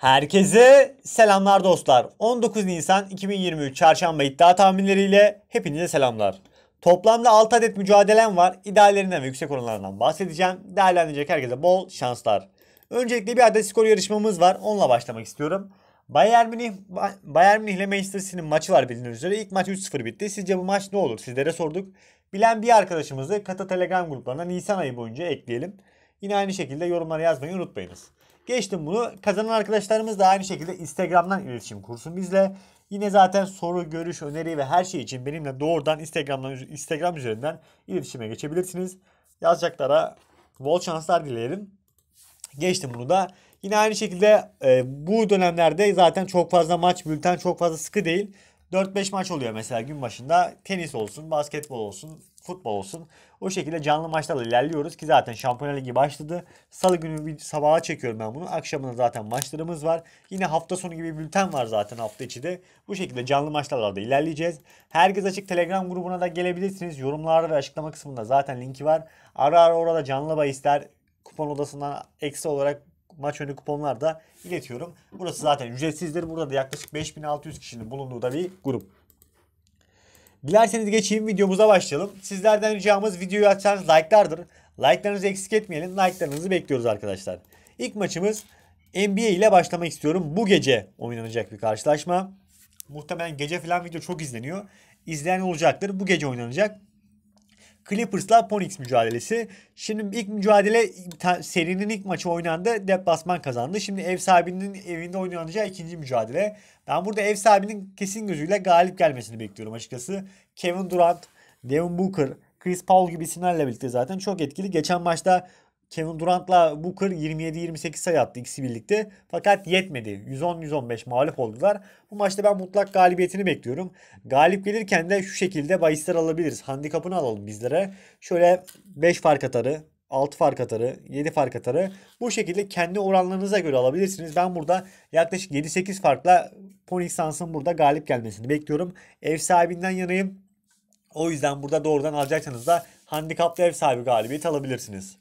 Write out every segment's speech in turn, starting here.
Herkese selamlar dostlar. 19 Nisan 2023 Çarşamba iddia tahminleriyle hepinize selamlar. Toplamda 6 adet mücadelem var. İdeallerinden ve yüksek oranlarından bahsedeceğim. Değerlendirecek herkese bol şanslar. Öncelikle bir adet skor yarışmamız var. Onunla başlamak istiyorum. Bayern Münih, Bayern Münih ile Manchester City'nin maçı var bildiğiniz üzere. İlk maç 3-0 bitti. Sizce bu maç ne olur? Sizlere sorduk. Bilen bir arkadaşımızı Kata Telegram gruplarına Nisan ayı boyunca ekleyelim. Yine aynı şekilde yorumlara yazmayı unutmayınız. Geçtim bunu. Kazanan arkadaşlarımız da aynı şekilde Instagram'dan iletişim kursun bizle. Yine zaten soru, görüş, öneri ve her şey için benimle doğrudan Instagram'dan Instagram üzerinden iletişime geçebilirsiniz. Yazacaklara bol şanslar dileyelim. Geçtim bunu da. Yine aynı şekilde e, bu dönemlerde zaten çok fazla maç, bülten çok fazla sıkı değil. 4-5 maç oluyor mesela gün başında. Tenis olsun, basketbol olsun, futbol olsun. O şekilde canlı maçlarla ilerliyoruz ki zaten Şampiyonlar Ligi başladı. Salı günü sabaha çekiyorum ben bunu. Akşamında zaten maçlarımız var. Yine hafta sonu gibi bir bülten var zaten hafta içi de. Bu şekilde canlı maçlarla da ilerleyeceğiz. Herkes açık Telegram grubuna da gelebilirsiniz. Yorumlarda ve açıklama kısmında zaten linki var. Ara ara orada canlı bahisler kupon odasından eksi olarak maç önü kuponlar da iletiyorum. Burası zaten ücretsizdir. Burada da yaklaşık 5600 kişinin bulunduğu da bir grup. Dilerseniz geçeyim videomuza başlayalım. Sizlerden ricamız videoyu açarsanız like'lardır. Like'larınızı eksik etmeyelim. Like'larınızı bekliyoruz arkadaşlar. İlk maçımız NBA ile başlamak istiyorum. Bu gece oynanacak bir karşılaşma. Muhtemelen gece falan video çok izleniyor. İzleyen olacaktır. Bu gece oynanacak. Clippers'la Phoenix mücadelesi. Şimdi ilk mücadele serinin ilk maçı oynandı. Deplasman kazandı. Şimdi ev sahibinin evinde oynanacağı ikinci mücadele. Ben burada ev sahibinin kesin gözüyle galip gelmesini bekliyorum açıkçası. Kevin Durant, Devin Booker, Chris Paul gibi isimlerle birlikte zaten çok etkili. Geçen maçta Kevin Durant'la Booker 27-28 sayı attı ikisi birlikte. Fakat yetmedi. 110-115 mağlup oldular. Bu maçta ben mutlak galibiyetini bekliyorum. Galip gelirken de şu şekilde bahisler alabiliriz. Handikapını alalım bizlere. Şöyle 5 fark atarı, 6 fark atarı, 7 fark atarı. Bu şekilde kendi oranlarınıza göre alabilirsiniz. Ben burada yaklaşık 7-8 farkla Phoenix Suns'ın burada galip gelmesini bekliyorum. Ev sahibinden yanayım. O yüzden burada doğrudan alacaksanız da handikaplı ev sahibi galibiyet alabilirsiniz.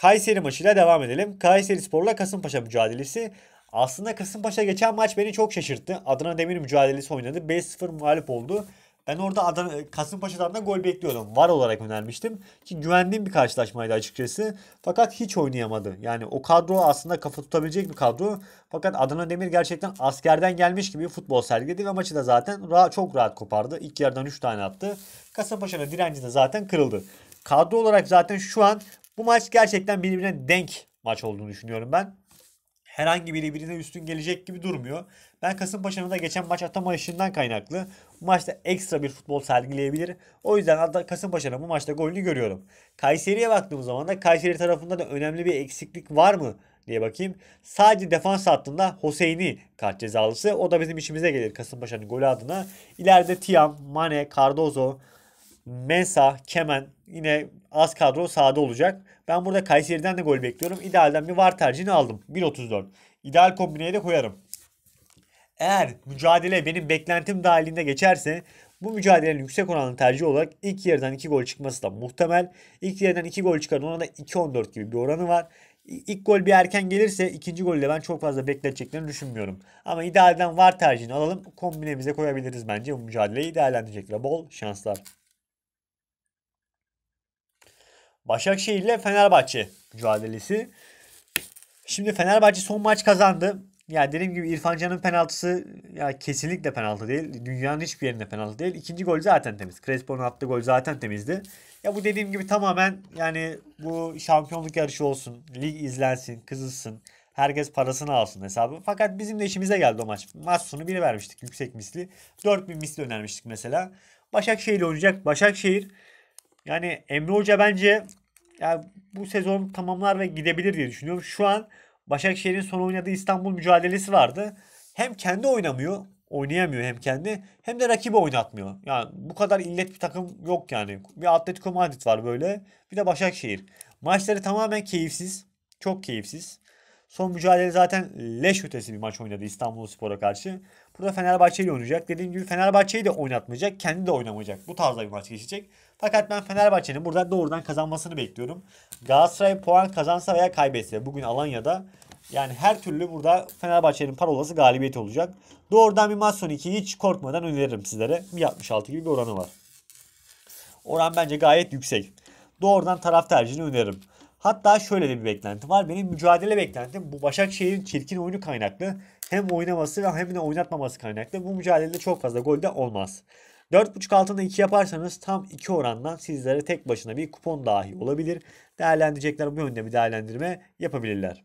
Kayseri maçıyla devam edelim. Kayseri Spor'la Kasımpaşa mücadelesi. Aslında Kasımpaşa geçen maç beni çok şaşırttı. Adana Demir mücadelesi oynadı. 5-0 mağlup oldu. Ben orada Adana, Kasımpaşa'dan da gol bekliyordum. Var olarak önermiştim. Ki güvendiğim bir karşılaşmaydı açıkçası. Fakat hiç oynayamadı. Yani o kadro aslında kafa tutabilecek bir kadro. Fakat Adana Demir gerçekten askerden gelmiş gibi futbol sergiledi ve maçı da zaten rahat, çok rahat kopardı. İlk yarıdan 3 tane attı. Kasımpaşa'nın direnci de zaten kırıldı. Kadro olarak zaten şu an bu maç gerçekten birbirine denk maç olduğunu düşünüyorum ben. Herhangi biri birine üstün gelecek gibi durmuyor. Ben Kasımpaşa'nın da geçen maç atamayışından kaynaklı bu maçta ekstra bir futbol sergileyebilir. O yüzden Kasımpaşa'nın bu maçta golünü görüyorum. Kayseri'ye baktığımız zaman da Kayseri tarafında da önemli bir eksiklik var mı diye bakayım. Sadece defans hattında Hoseyni kart cezalısı. O da bizim işimize gelir Kasımpaşa'nın golü adına. İleride Tiam, Mane, Cardozo, Mensah, Kemen yine az kadro sahada olacak. Ben burada Kayseri'den de gol bekliyorum. İdealden bir var tercihini aldım. 1.34. İdeal kombineye de koyarım. Eğer mücadele benim beklentim dahilinde geçerse bu mücadelenin yüksek oranlı tercih olarak ilk yerden 2 gol çıkması da muhtemel. İlk yerden 2 gol çıkan ona da 2.14 gibi bir oranı var. İlk gol bir erken gelirse ikinci golü ben çok fazla bekleteceklerini düşünmüyorum. Ama idealden var tercihini alalım. Kombinemize koyabiliriz bence. Bu mücadeleyi değerlendirecekler. Bol şanslar. Başakşehir ile Fenerbahçe mücadelesi. Şimdi Fenerbahçe son maç kazandı. Ya yani dediğim gibi İrfan Can'ın penaltısı ya kesinlikle penaltı değil. Dünyanın hiçbir yerinde penaltı değil. İkinci gol zaten temiz. Crespo'nun attığı gol zaten temizdi. Ya bu dediğim gibi tamamen yani bu şampiyonluk yarışı olsun, lig izlensin, kızılsın. Herkes parasını alsın hesabı. Fakat bizim de işimize geldi o maç. Maç sonu biri vermiştik yüksek misli. 4000 misli önermiştik mesela. Başakşehir oynayacak. Başakşehir yani Emre Hoca bence yani bu sezon tamamlar ve gidebilir diye düşünüyorum. Şu an Başakşehir'in son oynadığı İstanbul mücadelesi vardı. Hem kendi oynamıyor, oynayamıyor hem kendi hem de rakibi oynatmıyor. Yani bu kadar illet bir takım yok yani. Bir Atletico Madrid var böyle. Bir de Başakşehir. Maçları tamamen keyifsiz. Çok keyifsiz. Son mücadele zaten leş ötesi bir maç oynadı İstanbul Spor'a karşı. Burada Fenerbahçe ile oynayacak. Dediğim gibi Fenerbahçe'yi de oynatmayacak. Kendi de oynamayacak. Bu tarzda bir maç geçecek. Fakat ben Fenerbahçe'nin buradan doğrudan kazanmasını bekliyorum. Galatasaray puan kazansa veya kaybetse bugün Alanya'da yani her türlü burada Fenerbahçe'nin parolası galibiyet olacak. Doğrudan bir maç sonu 2'yi hiç korkmadan öneririm sizlere. 1.66 gibi bir oranı var. Oran bence gayet yüksek. Doğrudan taraf tercihini öneririm. Hatta şöyle de bir beklenti var. Benim mücadele beklentim bu Başakşehir'in çirkin oyunu kaynaklı. Hem oynaması hem de oynatmaması kaynaklı. Bu mücadelede çok fazla gol de olmaz. 4.5 altında 2 yaparsanız tam 2 orandan sizlere tek başına bir kupon dahi olabilir. Değerlendirecekler bu yönde bir değerlendirme yapabilirler.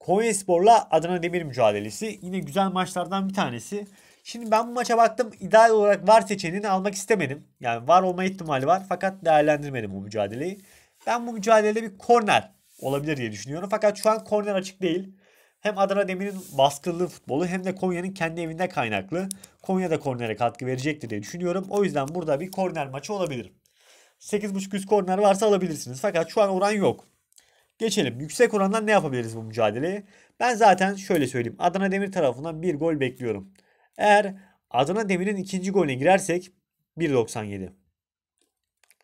Konyaspor'la Adana Demir mücadelesi yine güzel maçlardan bir tanesi. Şimdi ben bu maça baktım. ideal olarak var seçeneğini almak istemedim. Yani var olma ihtimali var. Fakat değerlendirmedim bu mücadeleyi. Ben bu mücadelede bir korner olabilir diye düşünüyorum. Fakat şu an korner açık değil. Hem Adana Demir'in baskılı futbolu hem de Konya'nın kendi evinde kaynaklı. Konya da kornere katkı verecektir diye düşünüyorum. O yüzden burada bir korner maçı olabilir. 8.5 üst korner varsa alabilirsiniz. Fakat şu an oran yok. Geçelim. Yüksek orandan ne yapabiliriz bu mücadeleye? Ben zaten şöyle söyleyeyim. Adana Demir tarafından bir gol bekliyorum. Eğer Adana Demir'in ikinci golüne girersek 1.97.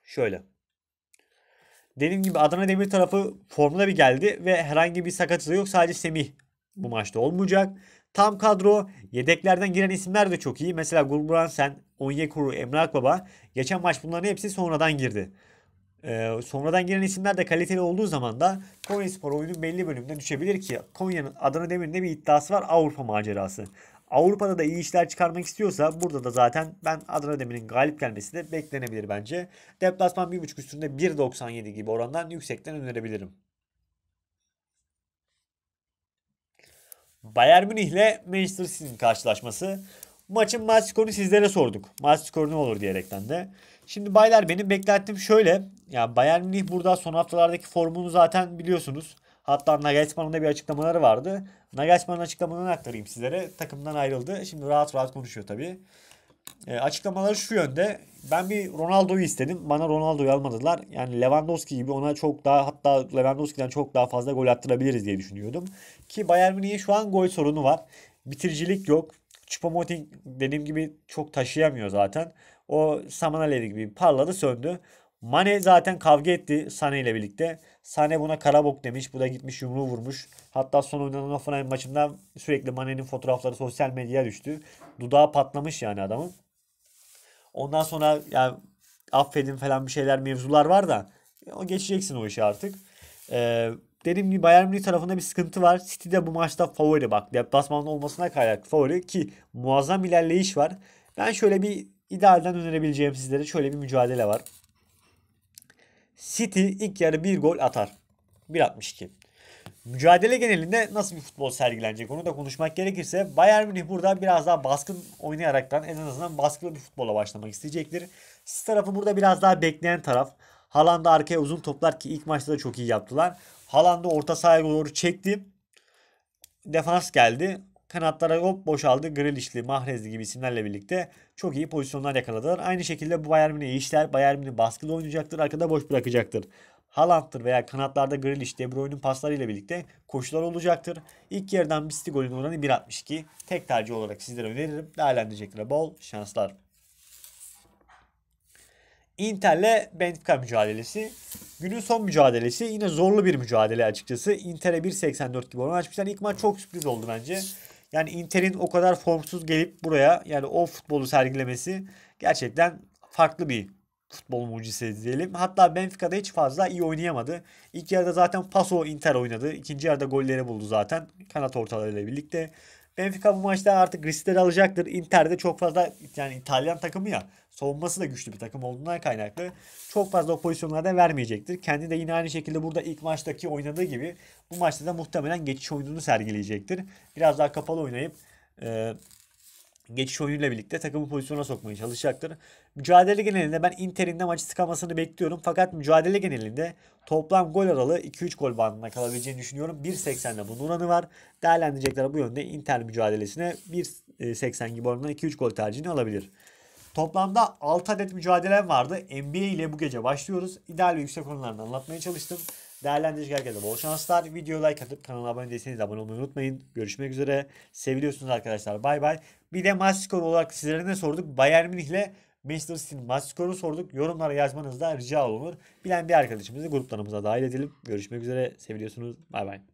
Şöyle. Dediğim gibi Adana Demir tarafı formuna bir geldi ve herhangi bir sakatı yok. Sadece Semih bu maçta olmayacak. Tam kadro yedeklerden giren isimler de çok iyi. Mesela Gulbransen, Onyekuru, Emre Akbaba. Geçen maç bunların hepsi sonradan girdi. Ee, sonradan gelen isimler de kaliteli olduğu zaman da spor oyunun belli bölümünde düşebilir ki Konya'nın Adana Demir'in bir iddiası var Avrupa macerası. Avrupa'da da iyi işler çıkarmak istiyorsa burada da zaten ben Adana Demir'in galip gelmesi de beklenebilir bence. Deplasman 1.5 üstünde 1.97 gibi orandan yüksekten önerebilirim. Bayern Münih ile Manchester City'nin karşılaşması. Maçın maç skorunu sizlere sorduk. Maç skoru ne olur diyerekten de. Şimdi baylar benim beklentim şöyle. Yani Bayern Münih burada son haftalardaki formunu zaten biliyorsunuz. Hatta Nagelsmann'ın da bir açıklamaları vardı. Nagelsmann'ın açıklamalarını aktarayım sizlere. Takımdan ayrıldı. Şimdi rahat rahat konuşuyor tabii. E, açıklamaları şu yönde. Ben bir Ronaldo'yu istedim. Bana Ronaldo'yu almadılar. Yani Lewandowski gibi ona çok daha hatta Lewandowski'den çok daha fazla gol attırabiliriz diye düşünüyordum. Ki Bayern Münih'in şu an gol sorunu var. Bitiricilik yok. Chupomoting dediğim gibi çok taşıyamıyor zaten. O saman alevi gibi parladı söndü. Mane zaten kavga etti Sane ile birlikte. Sane buna karabok demiş. Bu da gitmiş yumruğu vurmuş. Hatta son oynanan Hoffenheim maçında sürekli Mane'nin fotoğrafları sosyal medyaya düştü. Dudağı patlamış yani adamın. Ondan sonra yani affedin falan bir şeyler mevzular var da e, o geçeceksin o işi artık. Ee, dediğim gibi Bayern Münih tarafında bir sıkıntı var. City de bu maçta favori bak. Deplasmanda olmasına kaynak favori ki muazzam ilerleyiş var. Ben şöyle bir idealden önerebileceğim sizlere şöyle bir mücadele var. City ilk yarı bir gol atar. 1.62. Mücadele genelinde nasıl bir futbol sergilenecek onu da konuşmak gerekirse Bayern Münih burada biraz daha baskın oynayaraktan en azından baskılı bir futbola başlamak isteyecektir. Siz tarafı burada biraz daha bekleyen taraf. Haaland arkaya uzun toplar ki ilk maçta da çok iyi yaptılar. Haaland'ı orta sahaya doğru çekti. Defans geldi. Kanatlara hop boşaldı. Grealish'li, Mahrez'li gibi isimlerle birlikte çok iyi pozisyonlar yakaladılar. Aynı şekilde bu Bayern Münih işler. Bayern Münih baskılı oynayacaktır. Arkada boş bırakacaktır. Haaland'tır veya kanatlarda Grealish, De Bruyne'in paslarıyla birlikte koşular olacaktır. İlk yerden Bisti golün oranı 1.62. Tek tercih olarak sizlere öneririm. değerlendirecekler, bol şanslar. Inter'le Benfica mücadelesi. Günün son mücadelesi yine zorlu bir mücadele açıkçası. Inter'e 1.84 gibi oran açmışlar. İlk maç çok sürpriz oldu bence. Yani Inter'in o kadar formsuz gelip buraya yani o futbolu sergilemesi gerçekten farklı bir futbol mucizesi diyelim. Hatta Benfica'da hiç fazla iyi oynayamadı. İlk yarıda zaten Paso Inter oynadı. İkinci yarıda golleri buldu zaten kanat ortalarıyla birlikte. Benfica bu maçta artık riskleri alacaktır. Inter'de çok fazla yani İtalyan takımı ya savunması da güçlü bir takım olduğundan kaynaklı çok fazla o pozisyonlarda vermeyecektir. Kendi de yine aynı şekilde burada ilk maçtaki oynadığı gibi bu maçta da muhtemelen geçiş oyununu sergileyecektir. Biraz daha kapalı oynayıp e, geçiş oyunuyla birlikte takımı pozisyona sokmaya çalışacaktır. Mücadele genelinde ben Inter'in de maçı sıkamasını bekliyorum. Fakat mücadele genelinde toplam gol aralığı 2-3 gol bandına kalabileceğini düşünüyorum. 1.80'de bunun oranı var. Değerlendirecekler bu yönde Inter mücadelesine 1.80 gibi oranına 2-3 gol tercihini alabilir. Toplamda 6 adet mücadelem vardı. NBA ile bu gece başlıyoruz. İdeal ve yüksek oranlarını anlatmaya çalıştım. Değerlendiriciler herkese bol şanslar. Video like atıp kanala abone değilseniz abone olmayı unutmayın. Görüşmek üzere. Seviyorsunuz arkadaşlar. Bay bay. Bir de maç skoru olarak sizlere ne sorduk? Bayern Münih ile Manchester City'nin maç skoru sorduk. Yorumlara yazmanız da rica olunur. Bilen bir arkadaşımızı gruplarımıza dahil edelim. Görüşmek üzere. Seviyorsunuz. Bay bay.